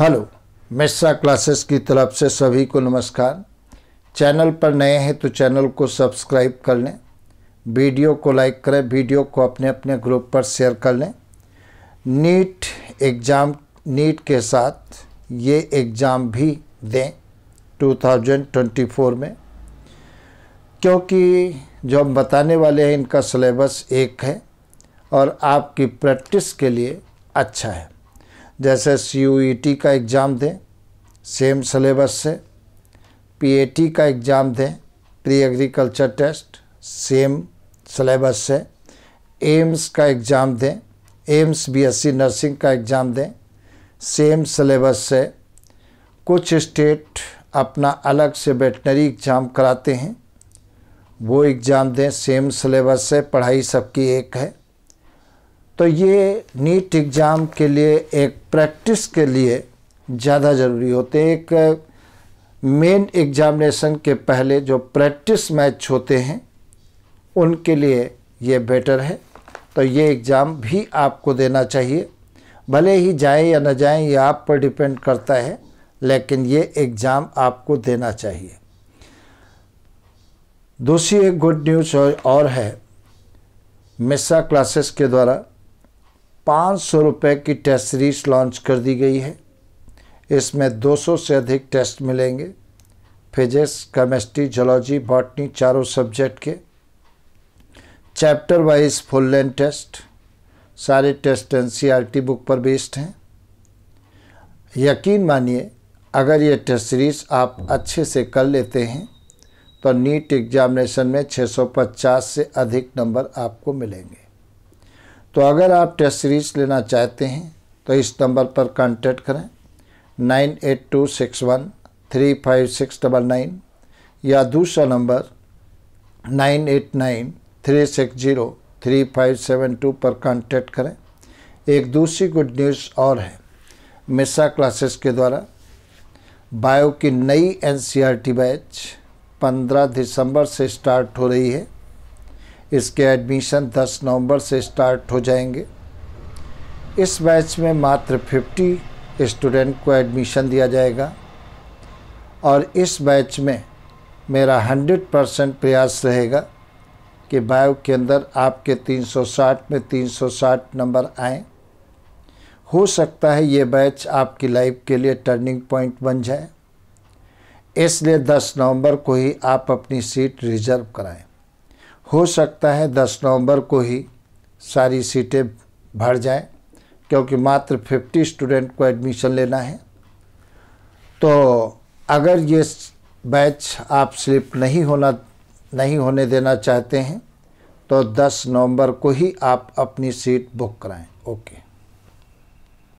hello Mishra classes की तरफ से सभी को नमस्कार चैनल पर नए हैं तो चैनल को सब्सक्राइब कर लें वीडियो को लाइक करें वीडियो को अपने अपने ग्रुप पर शेयर कर लें नीट एग्ज़ाम नीट के साथ ये एग्ज़ाम भी दें 2024 में क्योंकि जो हम बताने वाले हैं इनका सिलेबस एक है और आपकी प्रैक्टिस के लिए अच्छा है जैसे सी e का एग्ज़ाम दें सेम सलेबस से टी का एग्ज़ाम दें pre agriculture test same syllabus से एम्स का एग्ज़ाम दें एम्स बीएससी नर्सिंग का एग्ज़ाम दें सेम सलेबस से कुछ स्टेट अपना अलग से वेटनरी एग्ज़ाम कराते हैं वो एग्ज़ाम दें सेम सलेबस से पढ़ाई सबकी एक है तो ये नीट एग्ज़ाम के लिए एक प्रैक्टिस के लिए ज़्यादा ज़रूरी होते हैं एक मेन एग्ज़ामिनेशन के पहले जो प्रैक्टिस मैच होते हैं उनके लिए ये बेटर है तो ये एग्ज़ाम भी आपको देना चाहिए भले ही जाएं या ना जाएं ये आप पर डिपेंड करता है लेकिन ये एग्ज़ाम आपको देना चाहिए दूसरी एक गुड न्यूज़ और है मिस्सा क्लासेस के द्वारा पाँच सौ रुपये की टेस्ट सीरीज लॉन्च कर दी गई है इसमें 200 से अधिक टेस्ट मिलेंगे फिजिक्स केमिस्ट्री जोलॉजी बॉटनी चारों सब्जेक्ट के chapter wise full length test सारे टेस्ट टी बुक पर बेस्ड हैं यकीन मानिए अगर ये टेस्ट सीरीज़ आप अच्छे से कर लेते हैं तो नीट एग्जामिनेशन में 650 से अधिक नंबर आपको मिलेंगे तो अगर आप टेस्ट सीरीज लेना चाहते हैं तो इस नंबर पर कांटेक्ट करें nine eight two six one three five six double nine या दूसरा number nine eight nine three six zero three five seven two पर कांटेक्ट करें एक दूसरी गुड न्यूज़ और है मिसा क्लासेस के द्वारा बायो की नई एनसीईआरटी बैच पंद्रह दिसंबर से स्टार्ट हो रही है इसके एडमिशन 10 नवंबर से स्टार्ट हो जाएंगे इस बैच में मात्र 50 स्टूडेंट को एडमिशन दिया जाएगा और इस बैच में मेरा 100 परसेंट प्रयास रहेगा कि बायो के अंदर आपके 360 में 360 नंबर आए हो सकता है ये बैच आपकी लाइफ के लिए टर्निंग पॉइंट बन जाए इसलिए 10 नवंबर को ही आप अपनी सीट रिजर्व कराएं हो सकता है 10 नवंबर को ही सारी सीटें भर जाएं क्योंकि मात्र 50 स्टूडेंट को एडमिशन लेना है तो अगर ये बैच आप स्लिप नहीं होना नहीं होने देना चाहते हैं तो 10 नवंबर को ही आप अपनी सीट बुक कराएं ओके